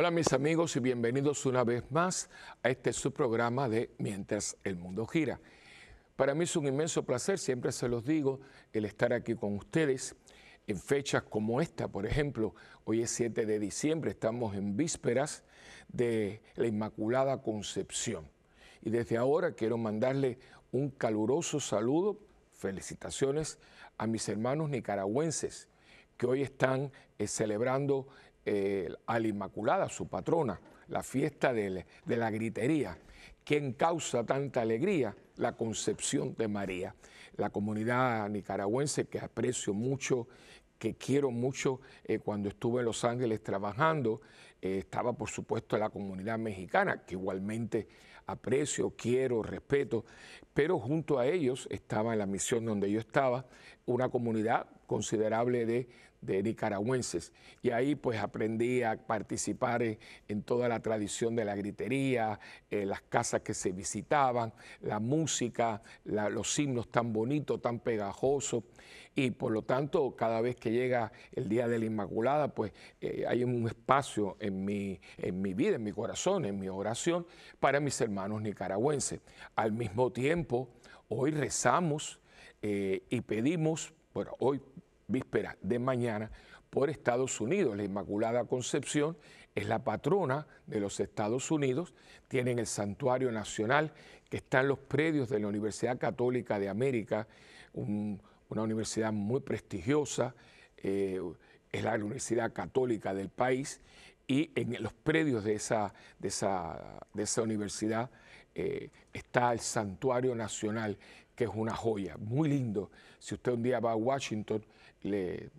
Hola mis amigos y bienvenidos una vez más a este programa de Mientras el Mundo Gira. Para mí es un inmenso placer, siempre se los digo, el estar aquí con ustedes en fechas como esta, por ejemplo, hoy es 7 de diciembre, estamos en vísperas de la Inmaculada Concepción. Y desde ahora quiero mandarle un caluroso saludo, felicitaciones a mis hermanos nicaragüenses que hoy están eh, celebrando eh, a la Inmaculada, su patrona, la fiesta de, la gritería, ¿quién causa tanta alegría, la concepción de María. La comunidad nicaragüense que aprecio mucho, que quiero mucho, eh, cuando estuve en Los Ángeles trabajando, eh, estaba por supuesto la comunidad mexicana, que igualmente aprecio, quiero, respeto, pero junto a ellos estaba en la misión donde yo estaba una comunidad considerable de, de nicaragüenses. Y ahí pues aprendí a participar en, toda la tradición de la gritería, eh, las casas que se visitaban, la música, los himnos tan bonitos, tan pegajosos. Y por lo tanto, cada vez que llega el Día de la Inmaculada, pues eh, hay un espacio en mi, en mi vida, en mi corazón, en mi oración para mis hermanos nicaragüenses. Al mismo tiempo, hoy rezamos eh, y pedimos, bueno, hoy víspera de mañana, por Estados Unidos. La Inmaculada Concepción es la patrona de los Estados Unidos, tienen el Santuario Nacional que está en los predios de la Universidad Católica de América, una universidad muy prestigiosa, eh, es la Universidad Católica del país, y en los predios de esa, de esa, universidad eh, está el Santuario Nacional, que es una joya, muy lindo. Si usted un día va a Washington, le,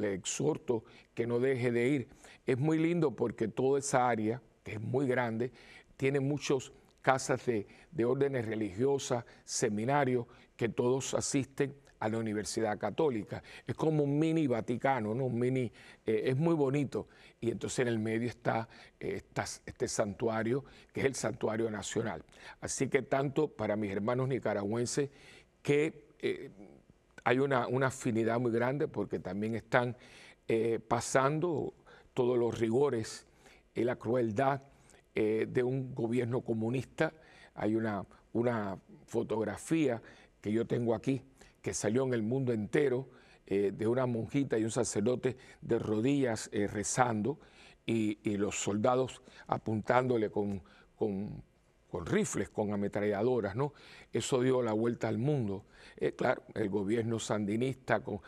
exhorto que no deje de ir. Es muy lindo porque toda esa área, que es muy grande, tiene muchas casas de, órdenes religiosas, seminarios, que todos asisten a la Universidad Católica. Es como un mini Vaticano, ¿no? Un mini, eh, es muy bonito. Y entonces en el medio está, eh, este santuario, que es el Santuario Nacional. Así que tanto para mis hermanos nicaragüenses que eh, hay una, afinidad muy grande porque también están eh, pasando todos los rigores y la crueldad eh, de un gobierno comunista. Hay una, una fotografía que yo tengo aquí que salió en el mundo entero eh, de una monjita y un sacerdote de rodillas rezando y, los soldados apuntándole con, con con rifles, con ametralladoras, ¿no? Eso dio la vuelta al mundo. Eh, claro, el gobierno sandinista con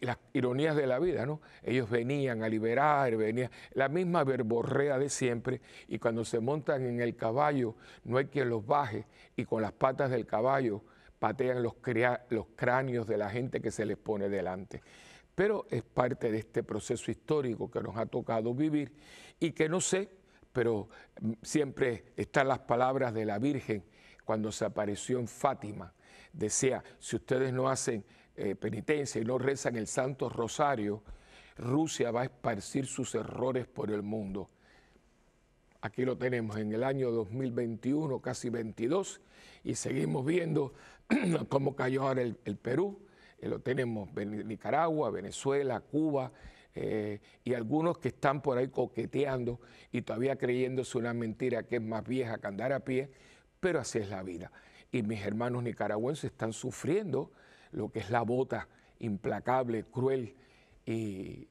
las ironías de la vida, ¿no? Ellos venían a liberar, venían la misma verborrea de siempre y cuando se montan en el caballo no hay quien los baje y con las patas del caballo patean los, los cráneos de la gente que se les pone delante. Pero es parte de este proceso histórico que nos ha tocado vivir y que no sé pero mm, siempre están las palabras de la Virgen cuando se apareció en Fátima. Decía, si ustedes no hacen eh, penitencia y no rezan el Santo Rosario, Rusia va a esparcir sus errores por el mundo. Aquí lo tenemos en el año 2021, casi 22, y seguimos viendo cómo cayó ahora el, Perú, eh, lo tenemos en Nicaragua, Venezuela, Cuba, eh, y algunos que están por ahí coqueteando y todavía creyéndose una mentira que es más vieja que andar a pie, pero así es la vida. Y mis hermanos nicaragüenses están sufriendo lo que es la bota implacable, cruel y,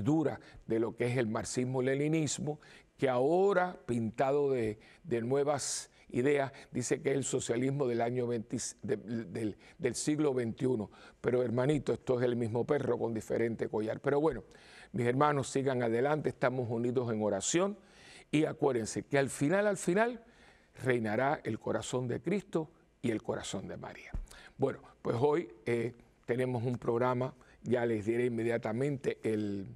dura de lo que es el marxismo-leninismo, que ahora pintado de, de nuevas idea, dice que es el socialismo del año del, siglo XXI. Pero hermanito, esto es el mismo perro con diferente collar. Pero bueno, mis hermanos, sigan adelante, estamos unidos en oración y acuérdense que al final, al final, reinará el corazón de Cristo y el corazón de María. Bueno, pues hoy eh, tenemos un programa, ya les diré inmediatamente el,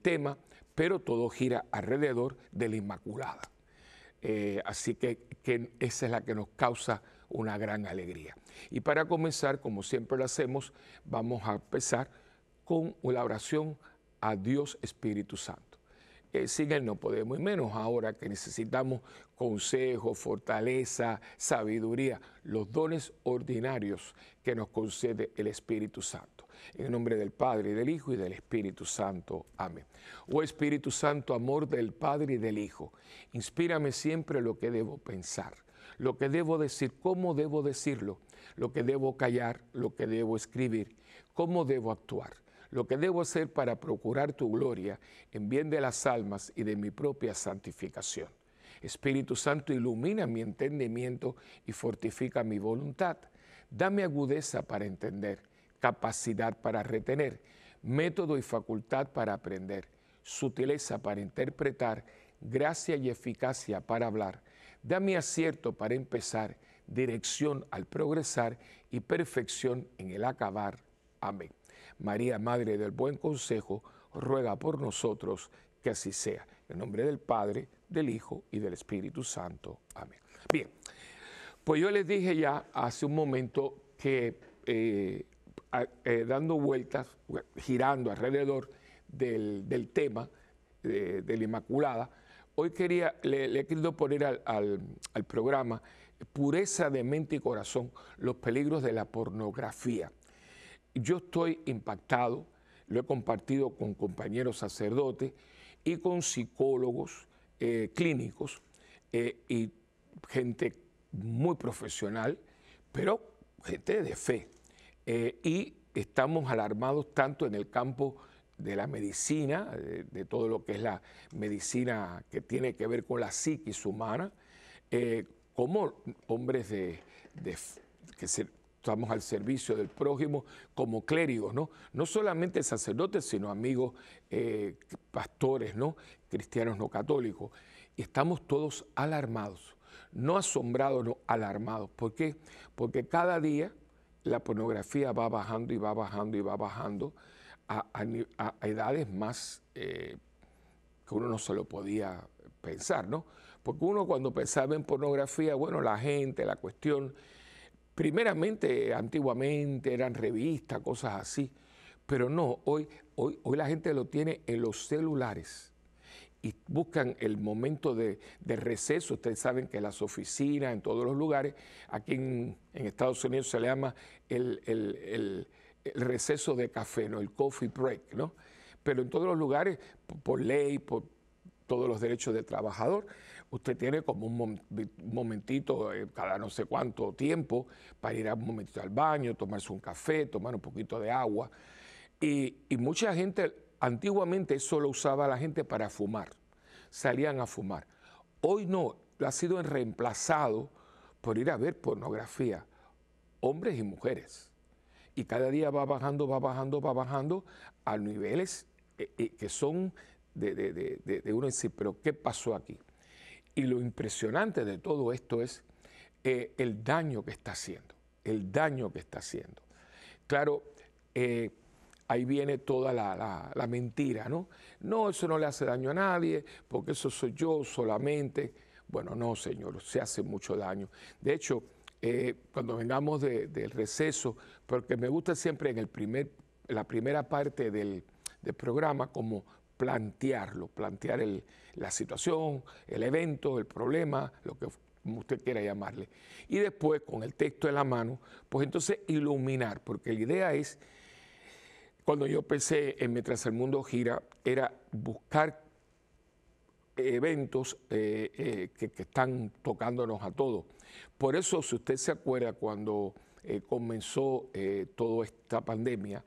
tema, pero todo gira alrededor de la Inmaculada. Eh, así que que esa es la que nos causa una gran alegría. Y para comenzar, como siempre lo hacemos, vamos a empezar con la oración a Dios Espíritu Santo. Que sin Él no podemos, y menos ahora que necesitamos consejo, fortaleza, sabiduría, los dones ordinarios que nos concede el Espíritu Santo. En el nombre del Padre, y del Hijo y del Espíritu Santo. Amén. Oh Espíritu Santo, amor del Padre y del Hijo, inspírame siempre lo que debo pensar, lo que debo decir, cómo debo decirlo, lo que debo callar, lo que debo escribir, cómo debo actuar lo que debo hacer para procurar tu gloria en bien de las almas y de mi propia santificación. Espíritu Santo, ilumina mi entendimiento y fortifica mi voluntad. Dame agudeza para entender, capacidad para retener, método y facultad para aprender, sutileza para interpretar, gracia y eficacia para hablar. Dame acierto para empezar, dirección al progresar y perfección en el acabar. Amén. María, Madre del Buen Consejo, ruega por nosotros que así sea. En nombre del Padre, del Hijo y del Espíritu Santo. Amén. Bien, pues yo les dije ya hace un momento que eh, eh, dando vueltas, girando alrededor del, tema eh, de, la Inmaculada, hoy quería, le, he querido poner al programa Pureza de mente y corazón, los peligros de la pornografía. Yo estoy impactado, lo he compartido con compañeros sacerdotes y con psicólogos eh, clínicos eh, y gente muy profesional, pero gente de fe. Eh, y estamos alarmados tanto en el campo de la medicina, de, todo lo que es la medicina que tiene que ver con la psiquis humana, como hombres de, de que se estamos al servicio del prójimo como clérigos, ¿no? No solamente sacerdotes, sino amigos, eh, pastores, ¿no? Cristianos no católicos. Y estamos todos alarmados, no asombrados, no alarmados. ¿Por qué? Porque cada día la pornografía va bajando y va bajando y va bajando a, edades más eh, que uno no se lo podía pensar, ¿no? Porque uno cuando pensaba en pornografía, bueno, la gente, la cuestión, primeramente, antiguamente eran revistas, cosas así, pero no, hoy, hoy, hoy la gente lo tiene en los celulares y buscan el momento de, receso. Ustedes saben que las oficinas, en todos los lugares, aquí en, Estados Unidos se le llama el, receso de café, el coffee break, ¿no? Pero en todos los lugares, por, por ley, por todos los derechos del trabajador, usted tiene como un momentito, eh, cada no sé cuánto tiempo, para ir a un momentito al baño, tomarse un café, tomar un poquito de agua. Y, mucha gente, antiguamente eso lo usaba la gente para fumar, salían a fumar. Hoy no, ha sido reemplazado por ir a ver pornografía, hombres y mujeres. Y cada día va bajando, va bajando, va bajando a niveles eh, eh, que son de, de uno decir, pero ¿qué pasó aquí? Y lo impresionante de todo esto es eh, el daño que está haciendo, el daño que está haciendo. Claro, eh, ahí viene toda la, mentira, ¿no? No, eso no le hace daño a nadie, porque eso soy yo solamente. Bueno, no, señor, se hace mucho daño. De hecho, eh, cuando vengamos del receso, porque me gusta siempre en el primer, la primera parte del, del programa como plantearlo, plantear la situación, el evento, el problema, lo que usted quiera llamarle. Y después, con el texto en la mano, pues entonces iluminar, porque la idea es, cuando yo pensé en Mientras el Mundo Gira, era buscar eventos eh, eh, que, están tocándonos a todos. Por eso, si usted se acuerda, cuando eh, comenzó toda esta pandemia,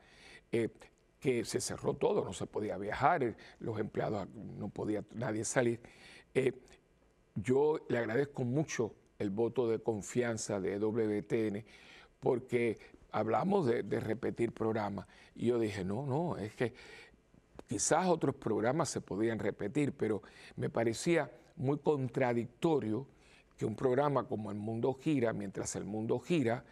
que se cerró todo, no se podía viajar, eh, los empleados no podía nadie salir. Eh, yo le agradezco mucho el voto de confianza de WTN porque hablamos de, de repetir programas y yo dije, no, no, es que quizás otros programas se podían repetir, pero me parecía muy contradictorio que un programa como El Mundo Gira, mientras el mundo gira,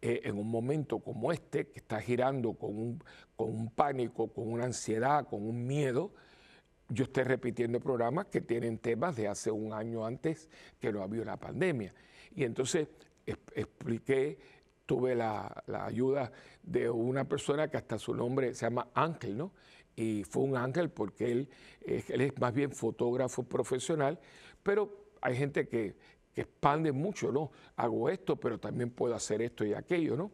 eh, en un momento como este, que está girando con un, con pánico, con una ansiedad, con un miedo, yo estoy repitiendo programas que tienen temas de hace un año antes que no había una pandemia. Y entonces expliqué, tuve la, ayuda de una persona que hasta su nombre se llama Ángel, ¿no? Y fue un ángel porque él, él es más bien fotógrafo profesional, pero hay gente que, expande mucho, ¿no? Hago esto, pero también puedo hacer esto y aquello, ¿no?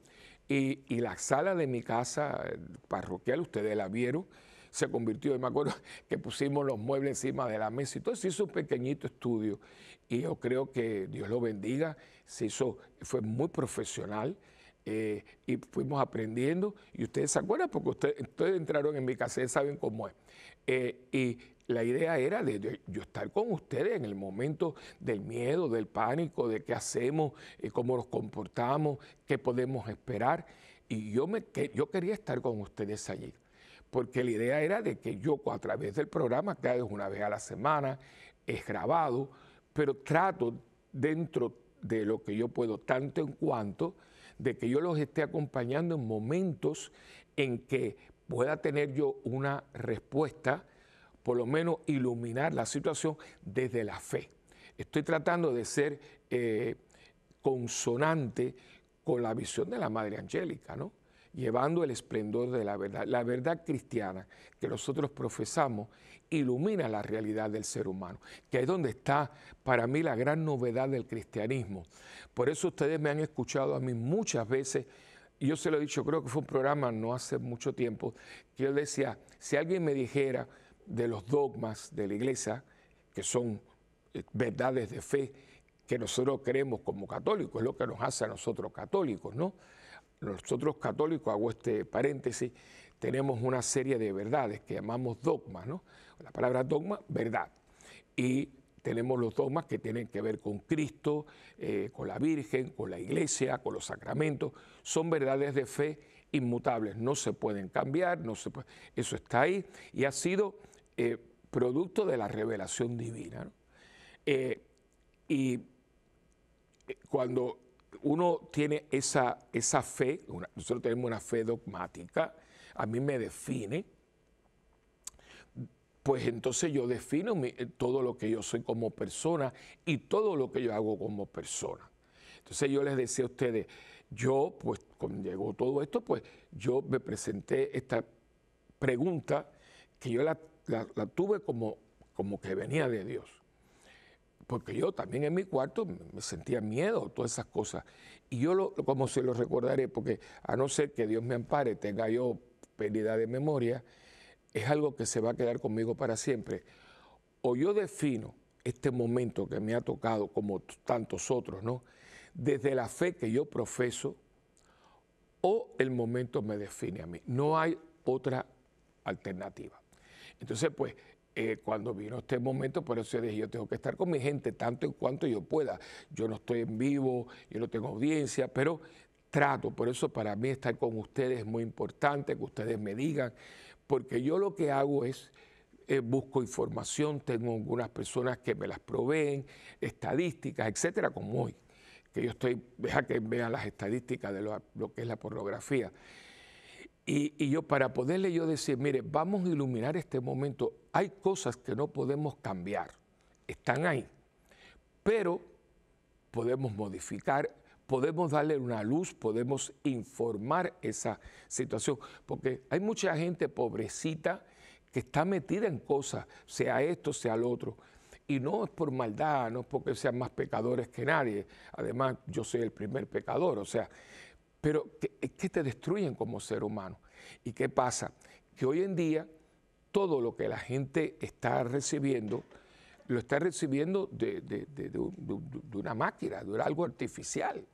Y, la sala de mi casa eh, parroquial, ustedes la vieron, se convirtió, me acuerdo que pusimos los muebles encima de la mesa y todo, se hizo un pequeñito estudio y yo creo que Dios lo bendiga, se hizo, fue muy profesional, eh, y fuimos aprendiendo. Y ustedes se acuerdan, porque ustedes, entraron en mi casa, saben cómo es. Eh, y la idea era de, yo estar con ustedes en el momento del miedo, del pánico, de qué hacemos, eh, cómo nos comportamos, qué podemos esperar. Y yo, me, yo quería estar con ustedes allí, porque la idea era de que yo a través del programa, que es una vez a la semana, es grabado, pero trato dentro de lo que yo puedo, tanto en cuanto de que yo los esté acompañando en momentos en que pueda tener yo una respuesta, por lo menos iluminar la situación desde la fe. Estoy tratando de ser eh, consonante con la visión de la Madre Angélica, ¿no? llevando el esplendor de la verdad. La verdad cristiana que nosotros profesamos ilumina la realidad del ser humano, que es donde está para mí la gran novedad del cristianismo. Por eso ustedes me han escuchado a mí muchas veces, y yo se lo he dicho, creo que fue un programa no hace mucho tiempo, que yo decía, si alguien me dijera de los dogmas de la iglesia, que son eh, verdades de fe, que nosotros creemos como católicos, es lo que nos hace a nosotros católicos, ¿no? Nosotros católicos, hago este paréntesis, tenemos una serie de verdades que llamamos dogmas, ¿no? La palabra dogma, verdad. Y tenemos los dogmas que tienen que ver con Cristo, eh, con la Virgen, con la Iglesia, con los sacramentos. Son verdades de fe inmutables, no se pueden cambiar, no eso está ahí y ha sido eh, producto de la revelación divina. Eh, y cuando uno tiene esa, esa fe, nosotros tenemos una fe dogmática, a mí me define, pues entonces yo defino eh, todo lo que yo soy como persona y todo lo que yo hago como persona. Entonces yo les decía a ustedes, yo pues cuando llegó todo esto, pues yo me presenté esta pregunta que yo la, tuve como, como que venía de Dios. Porque yo también en mi cuarto me sentía miedo, todas esas cosas. Y yo lo, como se lo recordaré, porque a no ser que Dios me ampare, tenga yo pérdida de memoria, es algo que se va a quedar conmigo para siempre. O yo defino este momento que me ha tocado, como tantos otros, ¿no? Desde la fe que yo profeso, o el momento me define a mí. No hay otra alternativa. Entonces, pues, eh, cuando vino este momento, por eso yo dije, yo tengo que estar con mi gente tanto en cuanto yo pueda. Yo no estoy en vivo, yo no tengo audiencia, pero trato. Por eso para mí estar con ustedes es muy importante, que ustedes me digan porque yo lo que hago es eh, busco información, tengo algunas personas que me las proveen, estadísticas, etcétera, como hoy, que yo estoy, deja que vean las estadísticas de lo, que es la pornografía. Y, y, yo para poderle yo decir, mire, vamos a iluminar este momento, hay cosas que no podemos cambiar, están ahí, pero podemos modificar podemos darle una luz, podemos informar esa situación, porque hay mucha gente pobrecita que está metida en cosas, sea esto, sea lo otro. Y no es por maldad, no es porque sean más pecadores que nadie. Además, yo soy el primer pecador, o sea, pero es que te destruyen como ser humano. ¿Y qué pasa? Que hoy en día todo lo que la gente está recibiendo, lo está recibiendo de, una máquina, de algo artificial.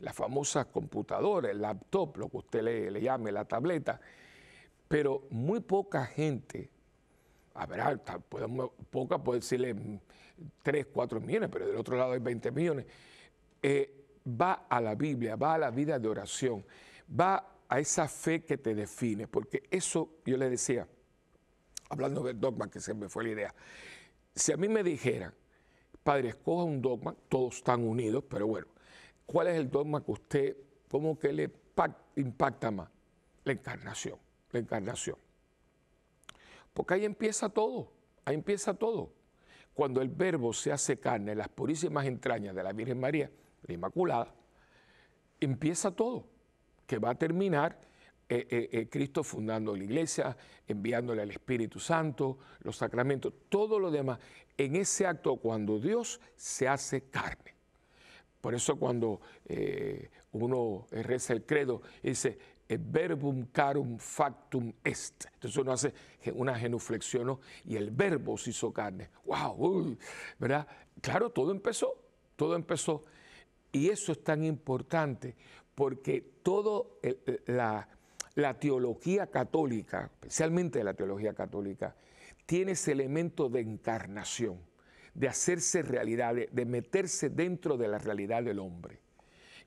Las famosas computadoras, el laptop, lo que usted le, llame, la tableta, pero muy poca gente, a ver, poca puede decirle 3, mm, 4 millones, pero del otro lado hay 20 millones, eh, va a la Biblia, va a la vida de oración, va a esa fe que te define, porque eso yo le decía, hablando del dogma, que se me fue la idea, si a mí me dijeran, padre, escoja un dogma, todos están unidos, pero bueno, ¿Cuál es el dogma que usted, cómo que le impacta más? La encarnación, la encarnación. Porque ahí empieza todo, ahí empieza todo. Cuando el verbo se hace carne en las purísimas entrañas de la Virgen María, la Inmaculada, empieza todo, que va a terminar eh, eh, eh, Cristo fundando la iglesia, enviándole al Espíritu Santo, los sacramentos, todo lo demás, en ese acto cuando Dios se hace carne. Por eso cuando eh, uno reza el credo, dice, verbum carum factum est. Entonces uno hace una genuflexión y el verbo se hizo carne. ¡Wow! ¿Verdad? Claro, todo empezó, todo empezó. Y eso es tan importante porque toda eh, eh, la, teología católica, especialmente la teología católica, tiene ese elemento de encarnación de hacerse realidad, de, meterse dentro de la realidad del hombre.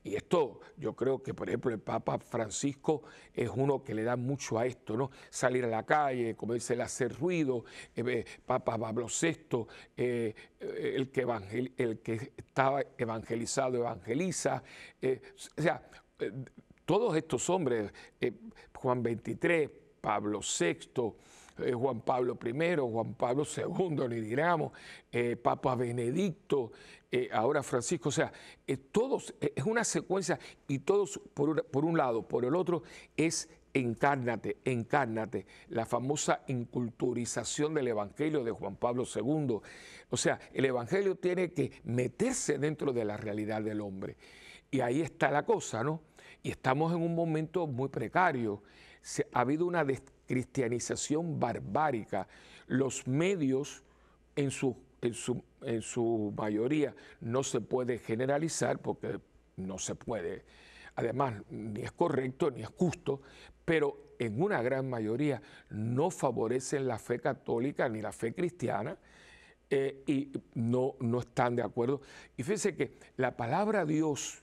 Y esto, yo creo que, por ejemplo, el Papa Francisco es uno que le da mucho a esto, ¿no? Salir a la calle, como dice, el hacer ruido, eh, Papa Pablo VI, eh, eh, el, que el que estaba evangelizado evangeliza. o sea, todos estos hombres, Juan 23, Pablo VI, eh, Juan Pablo I, Juan Pablo II, ni diramos, eh, Papa Benedicto, eh, ahora Francisco, o sea, todos, es una secuencia y todos por, un lado, por el otro, es encárnate, encárnate, la famosa inculturización del Evangelio de Juan Pablo II. O sea, el Evangelio tiene que meterse dentro de la realidad del hombre. Y ahí está la cosa, ¿no? Y estamos en un momento muy precario. ha habido una cristianización barbárica. Los medios, en su, en su, mayoría, no se puede generalizar porque no se puede. Además, ni es correcto ni es justo, pero en una gran mayoría no favorecen la fe católica ni la fe cristiana eh, y no, no están de acuerdo. Y fíjense que la palabra Dios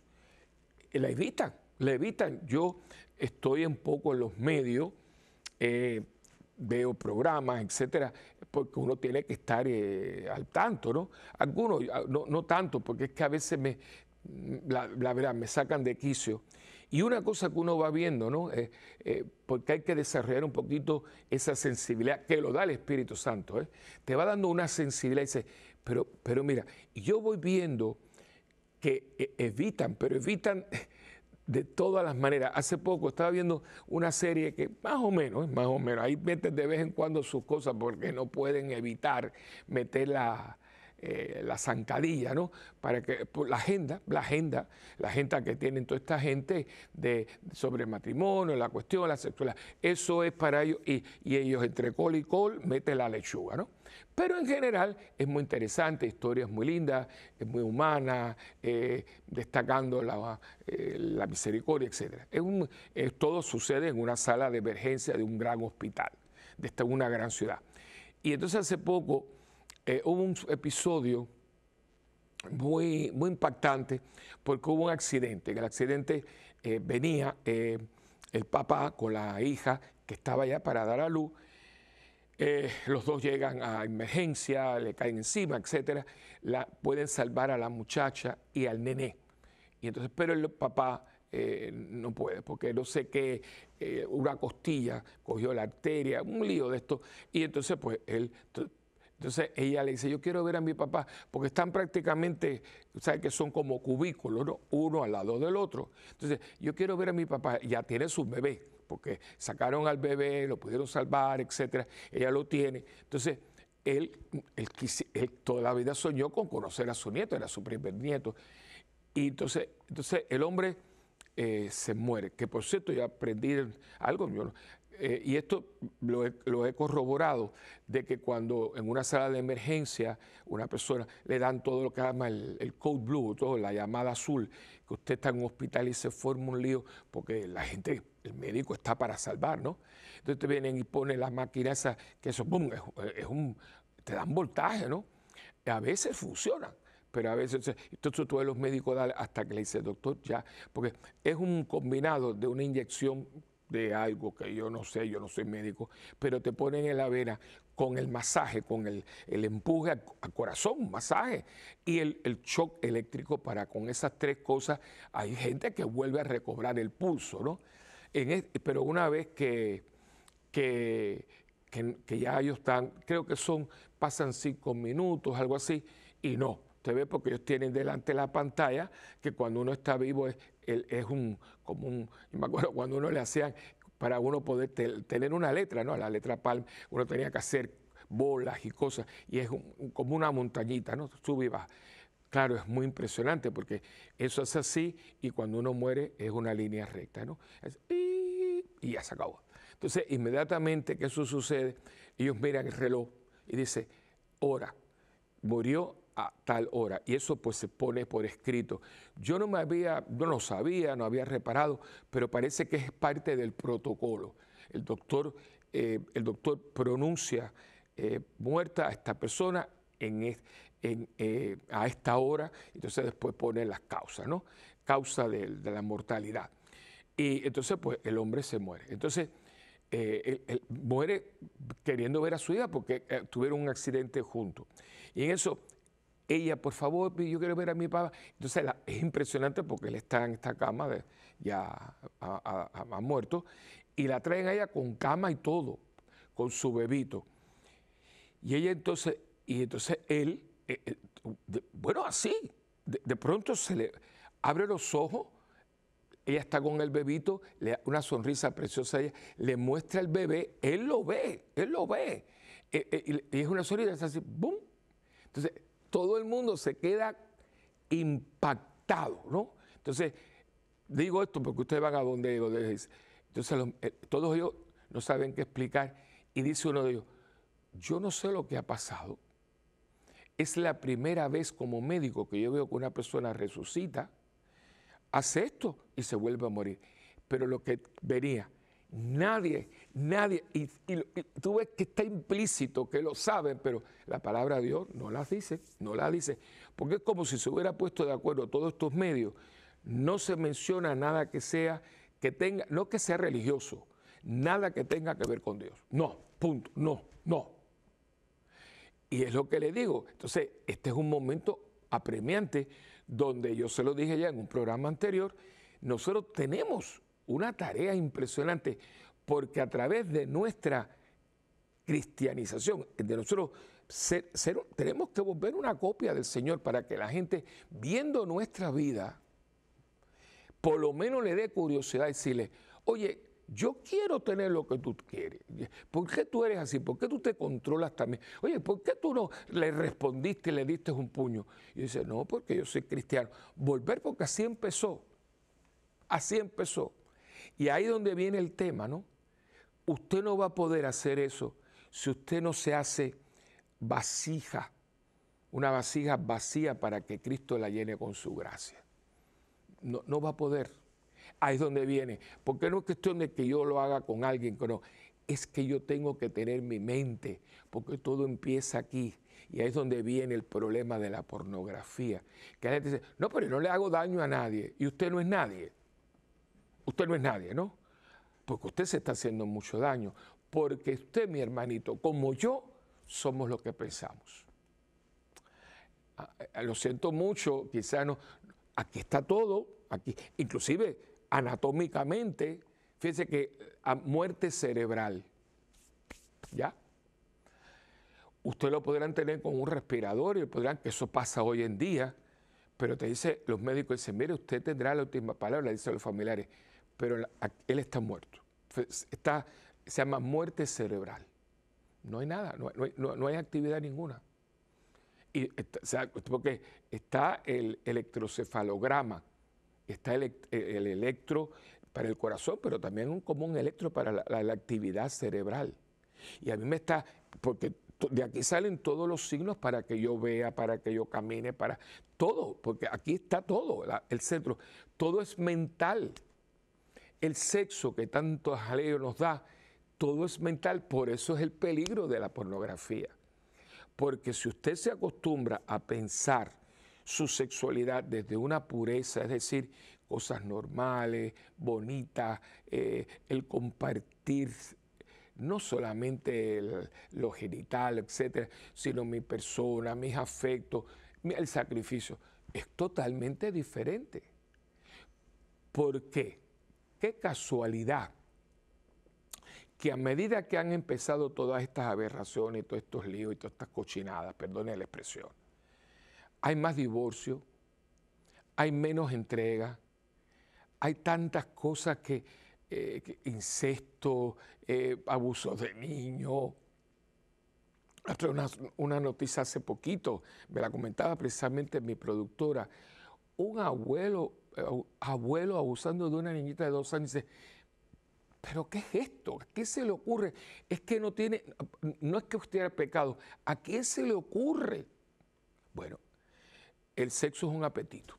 eh, la evitan, la evitan. Yo estoy un poco en los medios eh, veo programas, etcétera, porque uno tiene que estar eh, al tanto, ¿no? Algunos, ah, no, tanto, porque es que a veces me, la, verdad, me sacan de quicio. Y una cosa que uno va viendo, ¿no? Eh, porque hay que desarrollar un poquito esa sensibilidad que lo da el Espíritu Santo, ¿eh? Te va dando una sensibilidad y dices, pero, pero mira, yo voy viendo que evitan, pero evitan de todas las maneras. Hace poco estaba viendo una serie que más o menos, más o menos, ahí meten de vez en cuando sus cosas porque no pueden evitar meter la, eh, la zancadilla, ¿no? Para que la agenda, la agenda, la agenda que tienen toda esta gente de, sobre el matrimonio, la cuestión, la sexualidad. Eso es para ellos, y, ellos entre col y col meten la lechuga, ¿no? Pero en general es muy interesante, historia es muy linda, es muy humana, eh, destacando la, eh, misericordia, etc. todo sucede en una sala de emergencia de un gran hospital, de una gran ciudad. Y entonces hace poco eh, hubo un episodio muy, muy impactante porque hubo un accidente. En El accidente eh, venía eh, el papá con la hija que estaba ya para dar a luz. los dos llegan a emergencia, le caen encima, etc. La, pueden salvar a la muchacha y al nené. Y entonces, pero el papá no puede, porque no sé qué, una costilla cogió la arteria, un lío de esto, y entonces pues él entonces ella le dice, yo quiero ver a mi papá, porque están prácticamente, ¿sabes que son como cubículos, uno al lado del otro? Entonces, yo quiero ver a mi papá, ya tiene su bebé, porque sacaron al bebé, lo pudieron salvar, etcétera, ella lo tiene. Entonces, él, toda la vida soñó con conocer a su nieto, era su primer nieto. Y entonces, entonces el hombre eh, se muere, que por cierto, yo aprendí algo, yo, eh, y esto lo he, corroborado, de que cuando en una sala de emergencia una persona le dan todo lo que llama el, code blue, todo, la llamada azul, que usted está en un hospital y se forma un lío, porque la gente, el médico está para salvar, ¿no? Entonces te vienen y ponen las máquinas esa, que eso, ¡pum! un, te dan voltaje, ¿no? A veces funciona, Pero a veces, entonces todos los médicos dan hasta que le dice, doctor, ya, porque es un combinado de una inyección de algo que yo no sé, yo no soy médico, pero te ponen en la vena con el masaje, con el, empuje a, corazón, masaje, y el, el shock eléctrico para con esas tres cosas, hay gente que vuelve a recobrar el pulso, ¿no? pero una vez que, que, que, que ya ellos están, creo que son, pasan cinco minutos, algo así, y no, Usted ve porque ellos tienen delante la pantalla que cuando uno está vivo es, un, como un, me acuerdo cuando uno le hacían, para uno poder tener una letra, ¿no? La letra palm, uno tenía que hacer bolas y cosas, y es como una montañita, ¿no? Sube y baja. Claro, es muy impresionante porque eso es así y cuando uno muere es una línea recta, ¿no? y, ya se acabó. Entonces, inmediatamente que eso sucede, ellos miran el reloj y dicen, hora, murió a tal hora. Y eso pues se pone por escrito. Yo no me había, no lo sabía, no había reparado, pero parece que es parte del protocolo. El doctor, eh, el doctor pronuncia eh, muerta a esta persona en, eh, a esta hora, entonces después pone las causas, ¿no? Causa de, la mortalidad. Y entonces pues el hombre se muere. Entonces... muere queriendo ver a su hija porque tuvieron un accidente junto Y en eso ella, por favor, yo quiero ver a mi papá. Entonces es impresionante porque él está en esta cama, ya ha, muerto, y la traen a ella con cama y todo, con su bebito. Y ella entonces, y entonces él, eh, eh, bueno, así, de, pronto se le abre los ojos, ella está con el bebito, le, una sonrisa preciosa a ella, le muestra el bebé, él lo ve, él lo ve. Eh, y es una sonrisa, así, ¡bum! Entonces, todo el mundo se queda impactado, ¿no? Entonces, digo esto porque ustedes van a donde, ellos. Entonces, eh, todos ellos no saben qué explicar y dice uno de ellos, yo no sé lo que ha pasado. Es la primera vez como médico que yo veo que una persona resucita, hace esto y se vuelve a morir. Pero lo que venía, nadie, Nadie, y, tú ves que está implícito, que lo saben, pero la palabra de Dios no las dice, no la dice. Porque es como si se hubiera puesto de acuerdo todos estos medios. No se menciona nada que sea, que tenga, no que sea religioso, nada que tenga que ver con Dios. No, punto, no, no. Y es lo que le digo. Entonces, este es un momento apremiante donde yo se lo dije ya en un programa anterior, nosotros tenemos una tarea impresionante porque a través de nuestra cristianización, de nosotros tenemos que volver una copia del Señor para que la gente, viendo nuestra vida, por lo menos le dé curiosidad y decirle, oye, yo quiero tener lo que tú quieres. ¿Por qué tú eres así? ¿Por qué tú te controlas también? Oye, ¿por qué tú no le respondiste y le diste un puño? Y dice, no, porque yo soy cristiano. Volver porque así empezó. Así empezó. Y ahí es donde viene el tema, ¿no? Usted no va a poder hacer eso si usted no se hace vasija, una vasija vacía para que Cristo la llene con su gracia. No, va a poder. Ahí es donde viene. Porque no es cuestión de que yo lo haga con alguien, Es que yo tengo que tener mi mente, porque todo empieza aquí. Y ahí es donde viene el problema de la pornografía. Que la gente dice, no, pero yo no le hago daño a nadie. Y usted no es nadie. Usted no es nadie, ¿no? porque usted se está haciendo mucho daño, porque usted, mi hermanito, como yo, somos lo que pensamos. Ah, eh, lo siento mucho, quizás no, aquí está todo, aquí, inclusive anatómicamente, fíjese que eh, a muerte cerebral, ¿ya? Usted lo podrán tener con un respirador y podrán, que eso pasa hoy en día, pero te dice, los médicos dicen, mire, usted tendrá la última palabra, dicen los familiares, pero él está muerto. Está, se llama muerte cerebral. No hay nada, no, hay, actividad ninguna. Y porque está el electrocefalograma, está el, electro para el corazón, pero también un, común electro para la, actividad cerebral. Y a mí me está, porque de aquí salen todos los signos para que yo vea, para que yo camine, para todo, porque aquí está todo, el centro. Todo es mental el sexo que tanto jaleo nos da, todo es mental, por eso es el peligro de la pornografía. Porque si usted se acostumbra a pensar su sexualidad desde una pureza, es decir, cosas normales, bonitas, eh, el compartir no solamente lo genital, etcétera, sino mi persona, mis afectos, el sacrificio, es totalmente diferente. ¿Por qué? Qué casualidad que a medida que han empezado todas estas aberraciones, todos estos líos y todas estas cochinadas, perdone la expresión, hay más divorcio, hay menos entrega, hay tantas cosas que, eh, incesto, eh, abuso de niños. una noticia hace poquito, me la comentaba precisamente mi productora, un abuelo abuelo abusando de una niñita de dos años, dice, ¿pero qué es esto? ¿A qué se le ocurre? Es que no tiene, no es que usted haya pecado, ¿a qué se le ocurre? Bueno, el sexo es un apetito.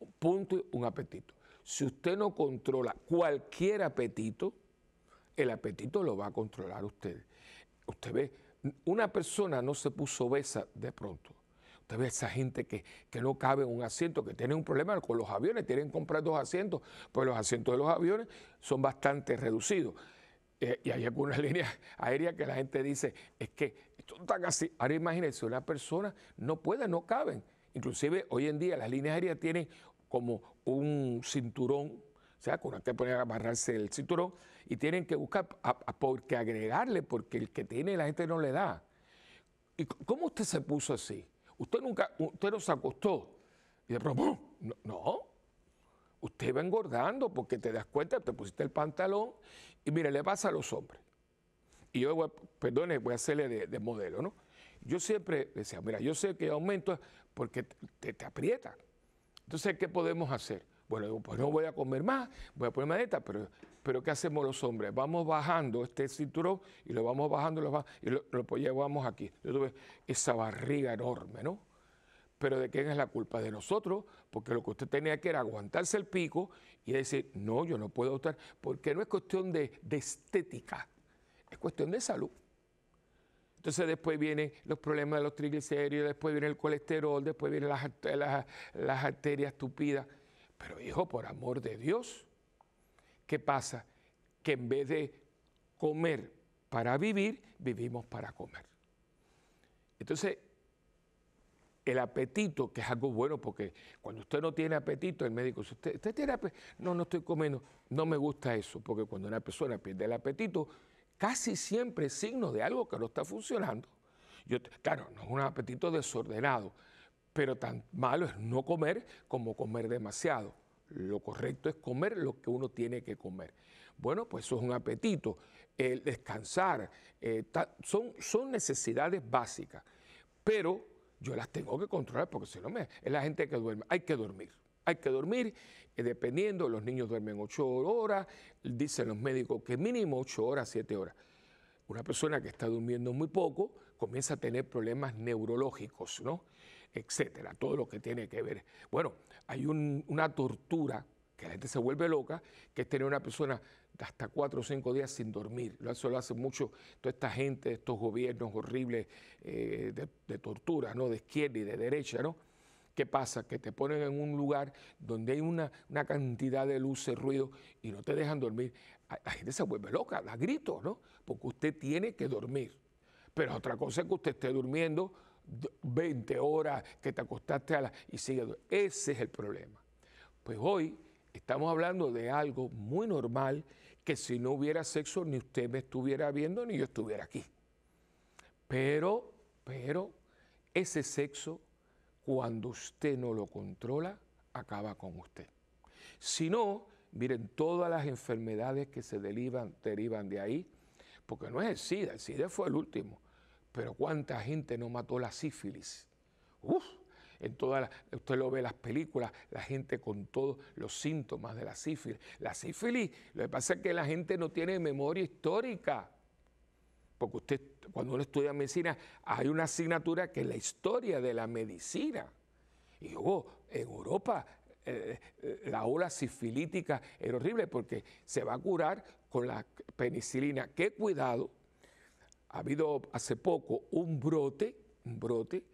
Un punto, un apetito. Si usted no controla cualquier apetito, el apetito lo va a controlar usted. Usted ve, una persona no se puso obesa de pronto. Usted ve esa gente que, no cabe en un asiento, que tiene un problema con los aviones, tienen que comprar dos asientos, pues los asientos de los aviones son bastante reducidos. Eh, y hay algunas líneas aéreas que la gente dice, es que esto está casi. Ahora imagínense, una persona no puede, no caben. Inclusive hoy en día las líneas aéreas tienen como un cinturón, o sea, con el que a amarrarse el cinturón y tienen que buscar porque agregarle, porque el que tiene la gente no le da. ¿Y cómo usted se puso así? Usted nunca, usted no se acostó y de pronto, no, usted va engordando porque te das cuenta, te pusiste el pantalón y mire, le pasa a los hombres. Y yo, voy perdone, voy a hacerle de, modelo, ¿no? Yo siempre decía, mira, yo sé que aumento porque te aprieta. Entonces, ¿qué podemos hacer? Bueno, pues no voy a comer más, voy a ponerme a dieta, pero, pero ¿qué hacemos los hombres? Vamos bajando este cinturón y lo vamos bajando lo y lo, pues llevamos aquí. Yo tuve esa barriga enorme, ¿no? Pero ¿de quién es la culpa? De nosotros, porque lo que usted tenía que era aguantarse el pico y decir, no, yo no puedo estar, porque no es cuestión de, estética, es cuestión de salud. Entonces después vienen los problemas de los triglicéridos, después viene el colesterol, después vienen las, las arterias tupidas. Pero hijo, por amor de Dios, ¿qué pasa? Que en vez de comer para vivir, vivimos para comer. Entonces, el apetito, que es algo bueno, porque cuando usted no tiene apetito, el médico dice, ¿Usted, tiene apetito, no, no estoy comiendo, no me gusta eso, porque cuando una persona pierde el apetito, casi siempre es signo de algo que no está funcionando. Yo, claro, no es un apetito desordenado, pero tan malo es no comer como comer demasiado. Lo correcto es comer lo que uno tiene que comer. Bueno, pues eso es un apetito, el descansar, eh, son, son necesidades básicas, pero yo las tengo que controlar porque si no me, es la gente que duerme, hay que dormir. Hay que dormir, eh, dependiendo, los niños duermen ocho horas, dicen los médicos que mínimo ocho horas, siete horas. Una persona que está durmiendo muy poco comienza a tener problemas neurológicos, ¿no? etcétera, todo lo que tiene que ver. Bueno, hay una tortura que la gente se vuelve loca, que es tener una persona hasta cuatro o cinco días sin dormir. Eso lo hace mucho toda esta gente, estos gobiernos horribles eh, de, tortura, ¿no? De izquierda y de derecha, ¿no? ¿Qué pasa? Que te ponen en un lugar donde hay una, cantidad de luces, ruido y no te dejan dormir. La gente se vuelve loca, da gritos, ¿no? Porque usted tiene que dormir. Pero otra cosa es que usted esté durmiendo 20 horas, que te acostaste a la... y sigue. Ese es el problema. Pues hoy estamos hablando de algo muy normal que si no hubiera sexo ni usted me estuviera viendo ni yo estuviera aquí. Pero, pero, ese sexo, cuando usted no lo controla, acaba con usted. Si no, miren todas las enfermedades que se derivan, derivan de ahí, porque no es el SIDA, el SIDA fue el último pero cuánta gente no mató la sífilis. Uf, en todas usted lo ve en las películas, la gente con todos los síntomas de la sífilis. La sífilis, lo que pasa es que la gente no tiene memoria histórica. Porque usted, cuando uno estudia medicina, hay una asignatura que es la historia de la medicina. Y luego en Europa eh, eh, la ola sifilítica era horrible porque se va a curar con la penicilina. ¡Qué cuidado! ha habido hace poco un brote, un brote,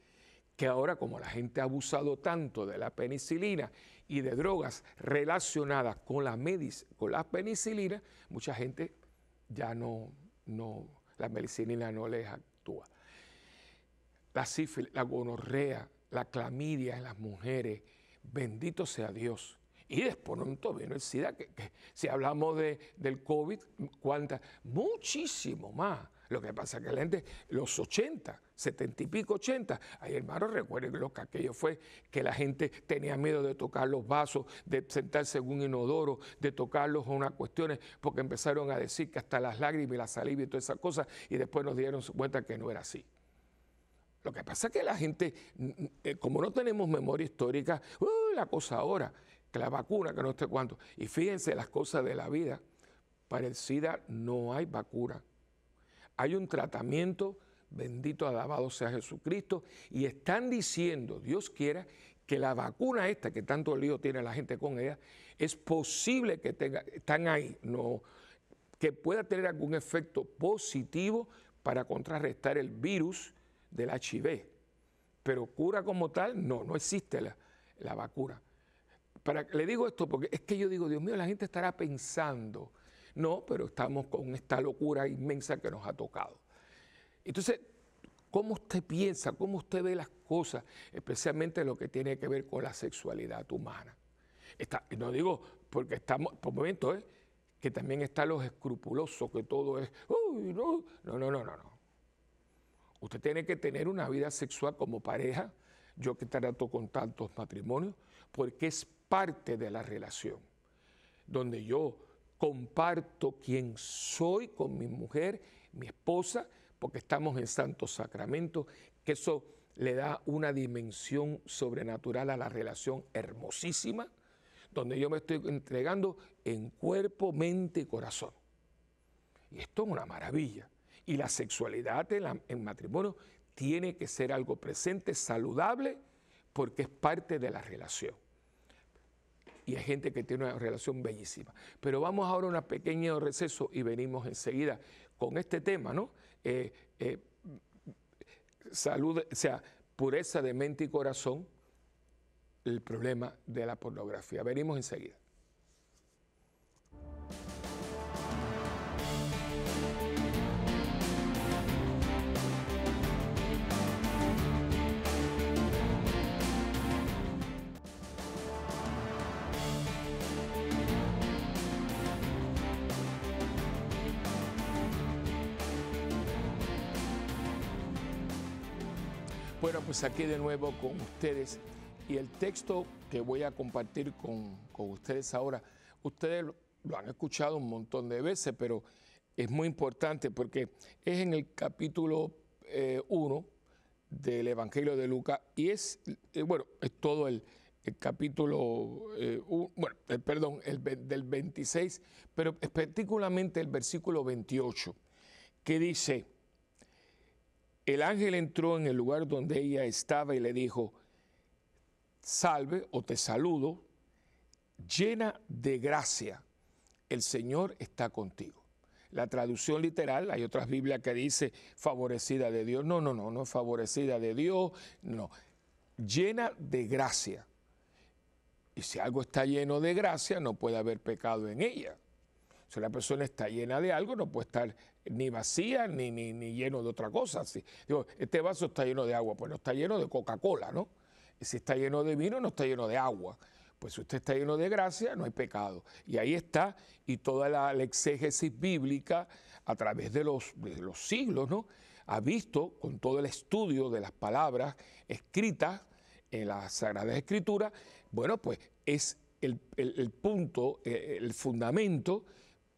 que ahora como la gente ha abusado tanto de la penicilina y de drogas relacionadas con la, medis, con penicilina, mucha gente ya no, no, la penicilina no les actúa. La sífilis, la gonorrea, la clamidia en las mujeres, bendito sea Dios. Y después pronto vino el SIDA, que, si hablamos del COVID, ¿cuántas? Muchísimo más. Lo que pasa es que la gente, los 80, 70 y pico, 80, ay hermano, recuerden lo que aquello fue, que la gente tenía miedo de tocar los vasos, de sentarse en un inodoro, de tocarlos unas cuestiones, porque empezaron a decir que hasta las lágrimas y la saliva y todas esas cosas, y después nos dieron cuenta que no era así. Lo que pasa es que la gente, eh, como no tenemos memoria histórica, ¡uh, la cosa ahora, que la vacuna, que no sé cuánto. Y fíjense las cosas de la vida. Para el SIDA no hay vacuna. Hay un tratamiento, bendito, alabado sea Jesucristo, y están diciendo, Dios quiera, que la vacuna esta, que tanto lío tiene la gente con ella, es posible que tenga, están ahí, no, que pueda tener algún efecto positivo para contrarrestar el virus del HIV. Pero cura como tal, no, no existe la, vacuna. Para, le digo esto porque es que yo digo, Dios mío, la gente estará pensando no, pero estamos con esta locura inmensa que nos ha tocado. Entonces, ¿cómo usted piensa? ¿Cómo usted ve las cosas? Especialmente lo que tiene que ver con la sexualidad humana. no digo porque estamos, por momentos, ¿eh? que también están los escrupulosos, que todo es, uy, no, no, no, no, no, no. Usted tiene que tener una vida sexual como pareja, yo que trato con tantos matrimonios, porque es parte de la relación, donde yo comparto quién soy con mi mujer, mi esposa, porque estamos en Santo Sacramento, que eso le da una dimensión sobrenatural a la relación hermosísima, donde yo me estoy entregando en cuerpo, mente y corazón. Y esto es una maravilla. Y la sexualidad en, en matrimonio tiene que ser algo presente, saludable, porque es parte de la relación y hay gente que tiene una relación bellísima. Pero vamos ahora a un pequeño receso y venimos enseguida con este tema, ¿no? Eh, eh, salud, o sea, pureza de mente y corazón, el problema de la pornografía. Venimos enseguida. aquí de nuevo con ustedes y el texto que voy a compartir con, ustedes ahora, ustedes lo, han escuchado un montón de veces, pero es muy importante porque es en el capítulo 1 eh, del Evangelio de Lucas y es, eh, bueno, es todo el, capítulo, eh, bueno, perdón, el del 26, pero particularmente el versículo 28, que dice, el ángel entró en el lugar donde ella estaba y le dijo, salve o te saludo, llena de gracia, el Señor está contigo. La traducción literal, hay otras Biblias que dice favorecida de Dios. No, no, no, no es favorecida de Dios, no. Llena de gracia. Y si algo está lleno de gracia, no puede haber pecado en ella. Si la persona está llena de algo, no puede estar ni vacía ni, ni, lleno de otra cosa. digo, este vaso está lleno de agua, pues no está lleno de Coca-Cola, ¿no? Si está lleno de vino, no está lleno de agua. Pues si usted está lleno de gracia, no hay pecado. Y ahí está, y toda la, exégesis bíblica a través de los, los siglos, ¿no? Ha visto con todo el estudio de las palabras escritas en las Sagradas Escrituras, bueno, pues es el punto, eh, el fundamento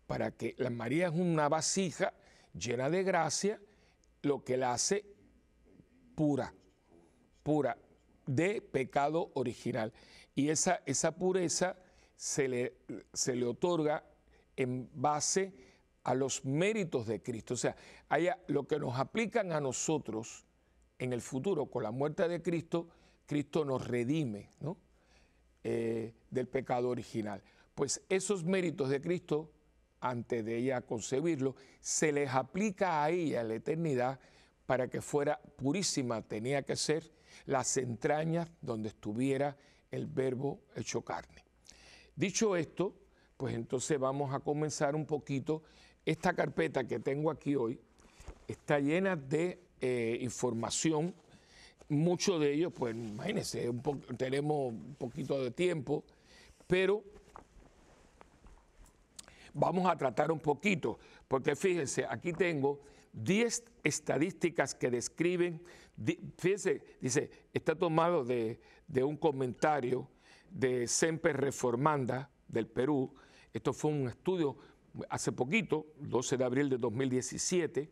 para que la María es una vasija llena de gracia, lo que la hace pura, pura, de pecado original. Y esa, esa pureza se le, se le otorga en base a los méritos de Cristo. O sea, lo que nos aplican a nosotros en el futuro con la muerte de Cristo, Cristo nos redime eh, del pecado original. Pues esos méritos de Cristo antes de ella concebirlo, se les aplica a ella la eternidad para que fuera purísima, tenía que ser las entrañas donde estuviera el verbo hecho carne. Dicho esto, pues entonces vamos a comenzar un poquito. Esta carpeta que tengo aquí hoy está llena de eh, información, mucho de ellos, pues imagínense, tenemos un poquito de tiempo, pero vamos a tratar un poquito, porque fíjense, aquí tengo 10 estadísticas que describen, fíjense, dice, está tomado de, un comentario de Semper Reformanda del Perú, esto fue un estudio hace poquito, 12 de abril de 2017,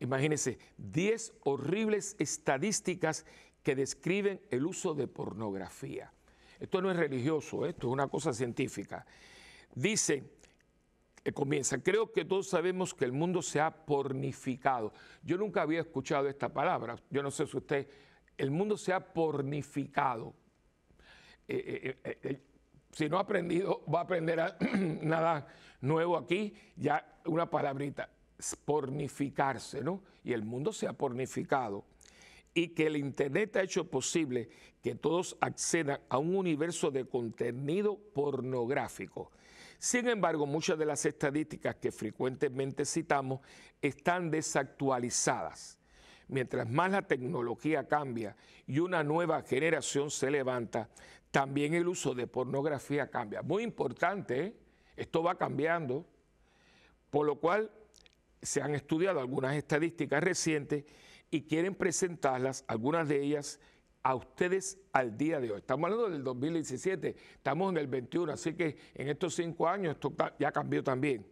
imagínense, 10 horribles estadísticas que describen el uso de pornografía. Esto no es religioso, ¿eh? esto es una cosa científica. Dice, eh, comienza. Creo que todos sabemos que el mundo se ha pornificado. Yo nunca había escuchado esta palabra. Yo no sé si usted, el mundo se ha pornificado. Eh, eh, si no ha aprendido, va a aprender nada nuevo aquí, ya una palabrita, pornificarse, ¿no? Y el mundo se ha pornificado. Y que el Internet ha hecho posible que todos accedan a un universo de contenido pornográfico sin embargo, muchas de las estadísticas que frecuentemente citamos están desactualizadas. Mientras más la tecnología cambia y una nueva generación se levanta, también el uso de pornografía cambia. Muy importante, ¿eh? esto va cambiando, por lo cual se han estudiado algunas estadísticas recientes y quieren presentarlas, algunas de ellas a ustedes al día de hoy. Estamos hablando del 2017, estamos en el 21, así que en estos cinco años esto ya cambió también.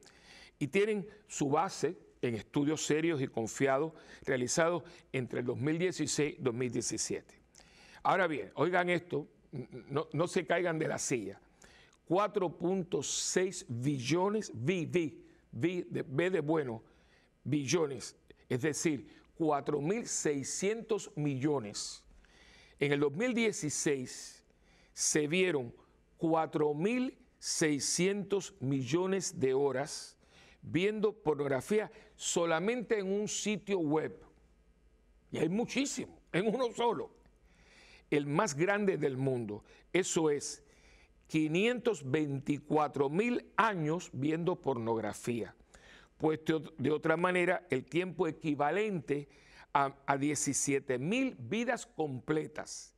Y tienen su base en estudios serios y confiados realizados entre el 2016 y 2017. Ahora bien, oigan esto, no, se caigan de la silla. 4.6 billones, B, B, de, de bueno, billones, es decir, 4.600 millones en el 2016 se vieron 4.600 millones de horas viendo pornografía solamente en un sitio web. Y hay muchísimo, en uno solo. El más grande del mundo. Eso es 524 mil años viendo pornografía. Puesto de otra manera, el tiempo equivalente a, 17.000 17 mil vidas completas.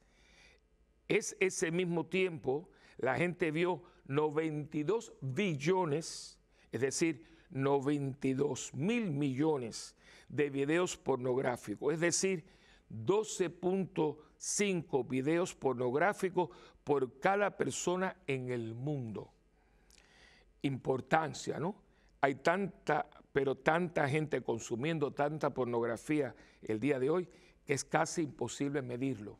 Es ese mismo tiempo, la gente vio 92 billones, es decir, 92 mil millones de videos pornográficos, es decir, 12.5 videos pornográficos por cada persona en el mundo. Importancia, ¿no? Hay tanta pero tanta gente consumiendo tanta pornografía el día de hoy que es casi imposible medirlo.